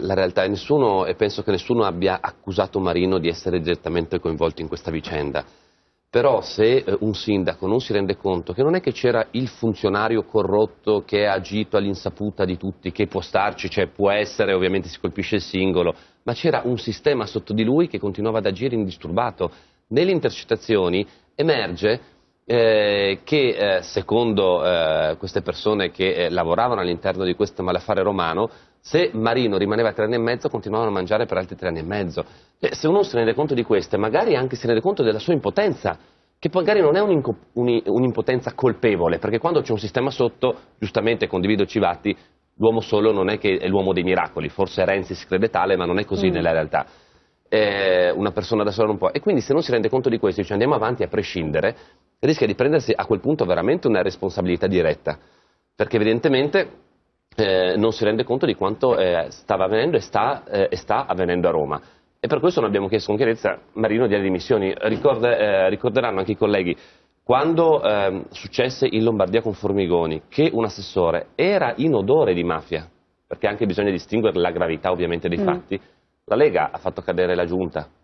la realtà e, nessuno, e penso che nessuno abbia accusato Marino di essere direttamente coinvolto in questa vicenda. Però se eh, un sindaco non si rende conto che non è che c'era il funzionario corrotto che ha agito all'insaputa di tutti, che può starci, cioè può essere, ovviamente si colpisce il singolo, ma c'era un sistema sotto di lui che continuava ad agire indisturbato. Nelle intercettazioni emerge eh, che eh, secondo eh, queste persone che eh, lavoravano all'interno di questo malaffare romano, se Marino rimaneva tre anni e mezzo continuavano a mangiare per altri tre anni e mezzo. Eh, se uno si rende conto di questo, magari anche si rende conto della sua impotenza, che magari non è un'impotenza colpevole, perché quando c'è un sistema sotto, giustamente condivido Civatti, l'uomo solo non è che è l'uomo dei miracoli, forse Renzi si crede tale, ma non è così mm. nella realtà. Eh, una persona da sola non può. E quindi se non si rende conto di questo, dice andiamo avanti a prescindere, rischia di prendersi a quel punto veramente una responsabilità diretta, perché evidentemente eh, non si rende conto di quanto eh, stava avvenendo e sta, eh, e sta, avvenendo a Roma. E per questo noi abbiamo chiesto con chiarezza Marino di alle dimissioni. Ricorda, eh, ricorderanno anche i colleghi, quando ehm, successe in Lombardia con Formigoni che un assessore era in odore di mafia, perché anche bisogna distinguere la gravità ovviamente dei mm. fatti, la Lega ha fatto cadere la giunta,